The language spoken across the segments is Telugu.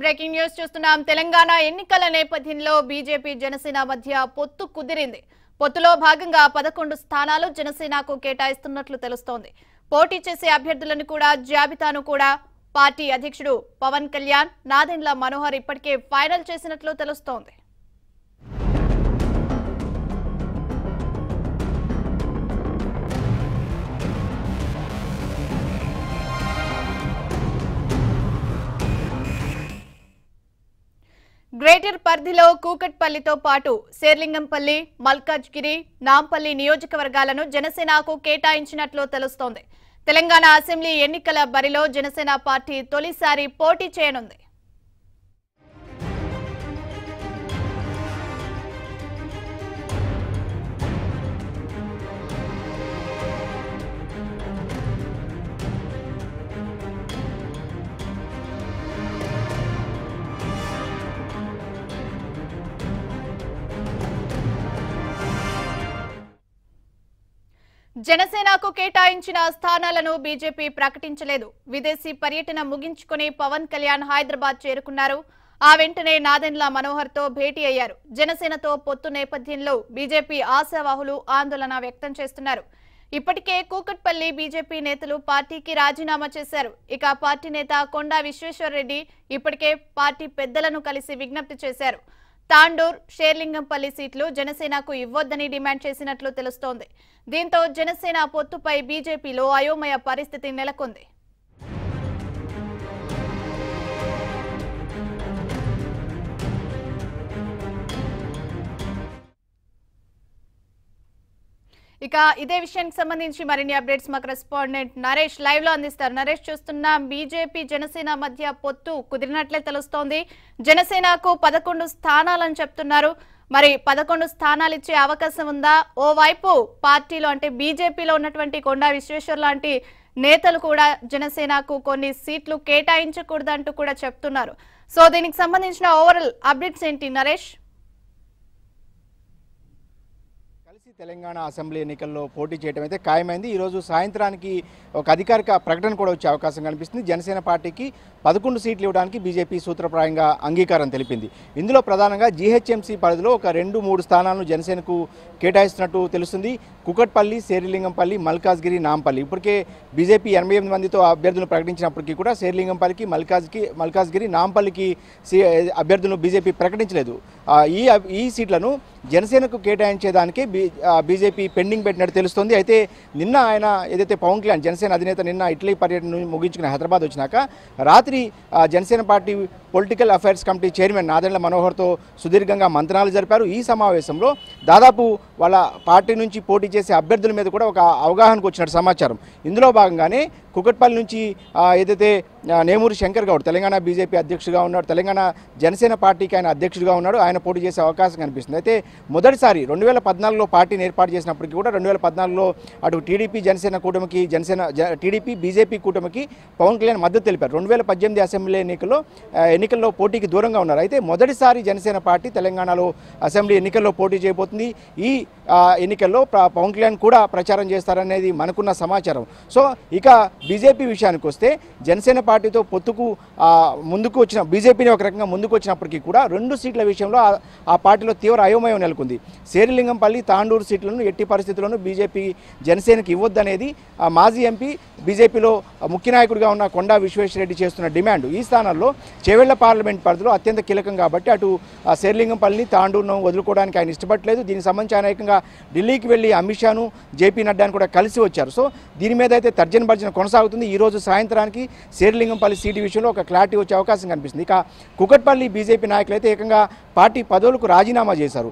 బ్రేకింగ్ న్యూస్ చూస్తున్నాం తెలంగాణ ఎన్నికల నేపథ్యంలో బీజేపీ జనసేన మధ్య పొత్తు కుదిరింది పొత్తులో భాగంగా పదకొండు స్థానాలు జనసేనకు కేటాయిస్తున్నట్లు తెలుస్తోంది పోటీ చేసే అభ్యర్థులను కూడా జాబితాను కూడా పార్టీ అధ్యక్షుడు పవన్ కళ్యాణ్ నాదెండ్ల మనోహర్ ఇప్పటికే ఫైనల్ చేసినట్లు తెలుస్తోంది గ్రేటర్ పరిధిలో కూకట్పల్లితో పాటు శేర్లింగంపల్లి మల్కాజ్గిరి నాంపల్లి నియోజకవర్గాలను జనసేనకు కేటాయించినట్లు తెలుస్తోంది తెలంగాణ అసెంబ్లీ ఎన్నికల బరిలో జనసేన పార్టీ తొలిసారి పోటీ చేయనుంది జనసేనకు కేటాయించిన స్థానాలను బీజేపీ ప్రకటించలేదు విదేశీ పర్యటన ముగించుకుని పవన్ కళ్యాణ్ హైదరాబాద్ చేరుకున్నారు ఆ వెంటనే నాదెండ్ల మనోహర్ తో భేటీ అయ్యారు జనసేనతో పొత్తు నేపథ్యంలో బీజేపీ ఆశావాహులు ఆందోళన వ్యక్తం చేస్తున్నారు ఇప్పటికే కూకట్పల్లి బీజేపీ నేతలు పార్టీకి రాజీనామా చేశారు ఇక పార్టీ నేత కొండా విశ్వేశ్వరరెడ్డి ఇప్పటికే పార్టీ పెద్దలను కలిసి విజ్ఞప్తి చేశారు తాండూర్ షేర్లింగంపల్లి సీట్లు జనసేనకు ఇవ్వొద్దని డిమాండ్ చేసినట్లు తెలుస్తోంది దీంతో జనసేన పొత్తుపై బీజేపీలో అయోమయ పరిస్థితి నెలకొంది ఇక ఇదే విషయానికి సంబంధించి మరిన్ని అప్డేట్స్ మాకు రెస్పాండెంట్ నరేష్ లైవ్ లో అందిస్తారు నరేష్ చూస్తున్న బీజేపీ జనసేన మధ్య పొత్తు కుదిరినట్లే తెలుస్తోంది జనసేనకు పదకొండు స్థానాలని చెప్తున్నారు మరి పదకొండు స్థానాలు ఇచ్చే అవకాశం ఉందా ఓవైపు పార్టీలో అంటే బీజేపీలో ఉన్నటువంటి కొండా విశ్వేశ్వర్ లాంటి నేతలు కూడా జనసేనకు కొన్ని సీట్లు కేటాయించకూడదంటూ కూడా చెప్తున్నారు సో దీనికి సంబంధించిన ఓవరాల్ అప్డేట్స్ ఏంటి నరేష్ తెలంగాణ అసెంబ్లీ ఎన్నికల్లో పోటీ చేయడం అయితే ఖాయమైంది ఈరోజు సాయంత్రానికి ఒక అధికారిక ప్రకటన కూడా వచ్చే అవకాశం కనిపిస్తుంది జనసేన పార్టీకి పదకొండు సీట్లు ఇవ్వడానికి బీజేపీ సూత్రప్రాయంగా అంగీకారం తెలిపింది ఇందులో ప్రధానంగా జీహెచ్ఎంసీ పరిధిలో ఒక రెండు మూడు స్థానాలను జనసేనకు కేటాయిస్తున్నట్టు తెలుస్తుంది కుకట్పల్లి శేరిలింగంపల్లి మల్కాజ్గిరి నాంపల్లి ఇప్పటికే బీజేపీ ఎనభై ఎనిమిది మందితో అభ్యర్థులు ప్రకటించినప్పటికీ కూడా శేరిలింగంపల్లికి మల్కాజ్కి మల్కాజ్గిరి నాంపల్లికి అభ్యర్థులను బీజేపీ ప్రకటించలేదు ఈ ఈ సీట్లను జనసేనకు కేటాయించేదానికే బీ బీజేపీ పెండింగ్ పెట్టినట్టు తెలుస్తుంది అయితే నిన్న ఆయన ఏదైతే పవన్ కళ్యాణ్ జనసేన అధినేత నిన్న ఇటలీ పర్యటన ముగించుకుని హైదరాబాద్ వచ్చినాక రాత్రి Janasena party political affairs committee chairman Nadendla మనోహర్తో సుదీర్ఘంగా మంత్రాలు జరిపారు ఈ సమావేశంలో దాదాపు వాళ్ళ పార్టీ నుంచి పోటీ చేసే అభ్యర్థుల మీద కూడా ఒక అవగాహనకు వచ్చినట్టు సమాచారం ఇందులో భాగంగానే కుకట్పల్లి నుంచి ఏదైతే నేమూరి శంకర్ గౌడ్ తెలంగాణ బీజేపీ అధ్యక్షుడిగా ఉన్నాడు తెలంగాణ జనసేన పార్టీకి ఆయన అధ్యక్షుడిగా ఉన్నాడు ఆయన పోటీ చేసే అవకాశం కనిపిస్తుంది అయితే మొదటిసారి రెండు వేల పద్నాలుగులో పార్టీని ఏర్పాటు చేసినప్పటికీ కూడా రెండు వేల పద్నాలుగులో అటు టీడీపీ జనసేన కూటమికి జనసేన టీడీపీ బీజేపీ కూటమికి పవన్ కళ్యాణ్ మద్దతు తెలిపారు రెండు వేల పద్దెనిమిది అసెంబ్లీ ఎన్నికల్లో ఎన్నికల్లో పోటీకి దూరంగా ఉన్నారు అయితే మొదటిసారి జనసేన పార్టీ తెలంగాణలో అసెంబ్లీ ఎన్నికల్లో పోటీ చేయబోతుంది ఈ ఎన్నికల్లో పవన్ కళ్యాణ్ కూడా ప్రచారం చేస్తారనేది మనకున్న సమాచారం సో ఇక బీజేపీ విషయానికి వస్తే జనసేన పార్టీతో పొత్తుకు ముందుకు వచ్చిన బీజేపీని ఒక రకంగా ముందుకు వచ్చినప్పటికీ కూడా రెండు సీట్ల విషయంలో ఆ పార్టీలో తీవ్ర అయోమయం నెలకొంది శేరిలింగంపల్లి తాండూరు సీట్లను ఎట్టి పరిస్థితుల్లోనూ బీజేపీ జనసేనకి ఇవ్వద్దనేది మాజీ ఎంపీ బీజేపీలో ముఖ్య నాయకుడిగా ఉన్న కొండా విశ్వేశ్వరరెడ్డి చేస్తున్న డిమాండ్ ఈ స్థానాల్లో చేవెళ్ల పార్లమెంట్ పరిధిలో అత్యంత కీలకం కాబట్టి అటు శేరిలింగంపల్లిని తాండూరును వదులుకోవడానికి ఆయన ఇష్టపడలేదు దీనికి సంబంధించి ఆయన ఏకంగా ఢిల్లీకి వెళ్ళి అమిత్ షాను జేపీ నడ్డాను కూడా కలిసి వచ్చారు సో దీని మీద అయితే తర్జన భర్జన కొనసాగుతుంది కొనసాగుతుంది రోజు సాయంత్రానికి శేరిలింగంపల్లి సీటు విషయంలో ఒక క్లారిటీ వచ్చే అవకాశం కనిపిస్తుంది ఇక కుకట్పల్లి బీజేపీ నాయకులు అయితే ఏకంగా పార్టీ పదవులకు రాజీనామా చేశారు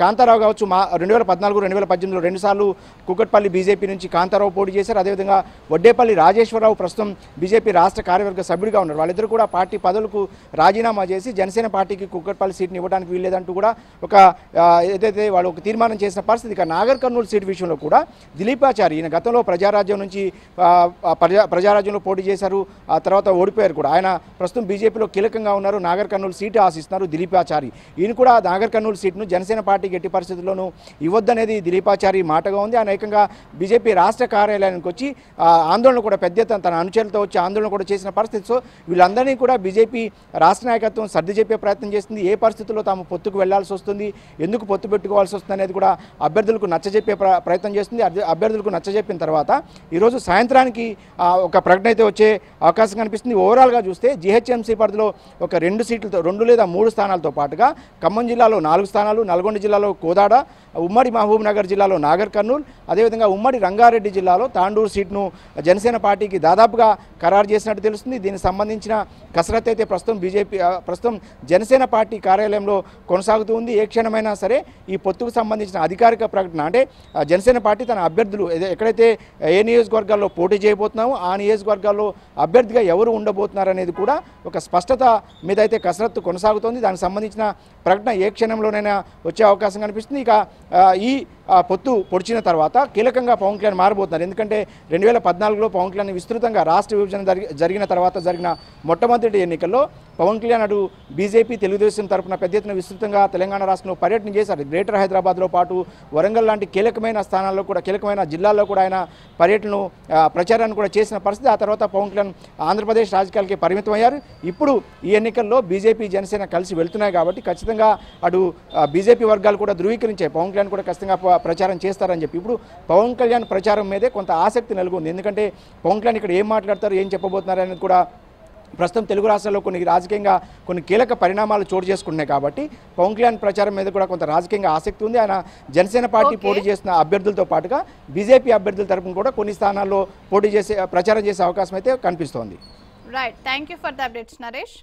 కాంతారావు కావచ్చు మా రెండు వేల పద్నాలుగు రెండు వేల పద్దెనిమిదిలో రెండుసార్లు కుకట్పల్లి బీజేపీ నుంచి కాంతారావు పోటీ చేశారు అదేవిధంగా వడ్డేపల్లి రాజేశ్వరరావు ప్రస్తుతం బీజేపీ రాష్ట్ర కార్యవర్గ సభ్యుడిగా ఉన్నారు వాళ్ళిద్దరు కూడా పార్టీ పదవులకు రాజీనామా చేసి జనసేన పార్టీకి కుక్కట్పల్లి సీట్ని ఇవ్వడానికి వీల్లేదంటూ కూడా ఒక ఏదైతే వాళ్ళు ఒక తీర్మానం చేసిన పరిస్థితి ఇక నాగర్ కర్నూలు సీటు విషయంలో కూడా దిలీపాచారి ఈయన గతంలో ప్రజారాజ్యం నుంచి ప్రజా ప్రజారాజ్యంలో పోటీ చేశారు ఆ తర్వాత ఓడిపోయారు కూడా ఆయన ప్రస్తుతం బీజేపీలో కీలకంగా ఉన్నారు నాగర్ కర్నూలు సీటు ఆశిస్తున్నారు దిలీపాచారి ఈయన కూడా నాగర్ కర్నూలు సీట్ను జనసేన పార్టీకి ఎట్టి పరిస్థితుల్లోనూ ఇవ్వద్దనేది దిలీపాచారి మాటగా ఉంది ఆయన ఏకంగా బీజేపీ రాష్ట్ర కార్యాలయానికి వచ్చి ఆందోళన కూడా పెద్ద ఎత్తున తన అనుచరులతో వచ్చి ఆందోళన కూడా చేసిన పరిస్థితి సో వీళ్ళందరినీ కూడా బీజేపీ రాష్ట్ర నాయకత్వం సర్ది చెప్పే ప్రయత్నం చేస్తుంది ఏ పరిస్థితుల్లో తాము పొత్తుకు వెళ్లాల్సి వస్తుంది ఎందుకు పొత్తు పెట్టుకోవాల్సి వస్తుంది అనేది కూడా అభ్యర్థులకు నచ్చజెప్పే ప్రయత్నం చేస్తుంది అభ్యర్థులకు నచ్చజెప్పిన తర్వాత ఈరోజు సాయంత్రానికి ఒక ప్రకటన అయితే వచ్చే అవకాశం కనిపిస్తుంది ఓవరాల్గా చూస్తే జిహెచ్ఎంసీ పరిధిలో ఒక రెండు సీట్లతో రెండు లేదా మూడు స్థానాలతో పాటుగా ఖమ్మం జిల్లాలో నాలుగు స్థానాలు నల్గొండ జిల్లాలో కోదాడ ఉమ్మడి మహబూబ్నగర్ జిల్లాలో నాగర్ కర్నూలు అదేవిధంగా ఉమ్మడి రంగారెడ్డి జిల్లాలో తాండూరు సీట్ను జనసేన పార్టీకి దాదాపుగా ఖరారు చేసినట్టు తెలుస్తుంది దీనికి సంబంధించిన కసరత్తు అయితే ప్రస్తుతం బీజేపీ ప్రస్తుతం జనసేన పార్టీ కార్యాలయంలో కొనసాగుతూ ఉంది ఏ క్షణమైనా సరే ఈ పొత్తుకు సంబంధించిన అధికారిక ప్రకటన అంటే జనసేన పార్టీ తన అభ్యర్థులు ఎక్కడైతే ఏ నియోజకవర్గాల్లో పోటీ చేయబోతుంది చూస్తున్నాము ఆ నియోజకవర్గాల్లో అభ్యర్థిగా ఎవరు ఉండబోతున్నారు అనేది కూడా ఒక స్పష్టత మీద అయితే కసరత్తు కొనసాగుతోంది దానికి సంబంధించిన ప్రకటన ఏ క్షణంలోనైనా వచ్చే అవకాశం కనిపిస్తుంది ఇక ఈ పొత్తు పొడిచిన తర్వాత కీలకంగా పవన్ కళ్యాణ్ మారబోతున్నారు ఎందుకంటే రెండు వేల పద్నాలుగులో పవన్ కళ్యాణ్ విస్తృతంగా రాష్ట్ర విభజన జరిగిన తర్వాత జరిగిన మొట్టమొదటి ఎన్నికల్లో పవన్ కళ్యాణ్ అటు బీజేపీ తెలుగుదేశం తరఫున పెద్ద ఎత్తున విస్తృతంగా తెలంగాణ రాష్ట్రంలో పర్యటన చేశారు గ్రేటర్ హైదరాబాద్లో పాటు వరంగల్ లాంటి కీలకమైన స్థానాల్లో కూడా కీలకమైన జిల్లాల్లో కూడా ఆయన పర్యటన ప్రచారాన్ని కూడా చేసిన పరిస్థితి ఆ తర్వాత పవన్ కళ్యాణ్ ఆంధ్రప్రదేశ్ రాజకీయాలకి పరిమితమయ్యారు ఇప్పుడు ఈ ఎన్నికల్లో బీజేపీ జనసేన కలిసి వెళ్తున్నాయి కాబట్టి ఖచ్చితంగా అటు బీజేపీ వర్గాలు కూడా ధృవీకరించాయి పవన్ కళ్యాణ్ కూడా ఖచ్చితంగా ప్రచారం చేస్తారని చెప్పి ఇప్పుడు పవన్ కళ్యాణ్ ప్రచారం మీదే కొంత ఆసక్తి నెలకొంది ఎందుకంటే పవన్ కళ్యాణ్ ఇక్కడ ఏం మాట్లాడతారు ఏం చెప్పబోతున్నారు అనేది కూడా ప్రస్తుతం తెలుగు రాష్ట్రాల్లో కొన్ని రాజకీయంగా కొన్ని కీలక పరిణామాలు చోటు చేసుకుంటున్నాయి కాబట్టి పవన్ కళ్యాణ్ ప్రచారం మీద కూడా కొంత రాజకీయంగా ఆసక్తి ఉంది ఆయన జనసేన పార్టీ పోటీ చేసిన అభ్యర్థులతో పాటుగా బీజేపీ అభ్యర్థుల తరపున కూడా కొన్ని స్థానాల్లో పోటీ చేసే ప్రచారం చేసే అవకాశం అయితే కనిపిస్తోంది right thank for the updates Naresh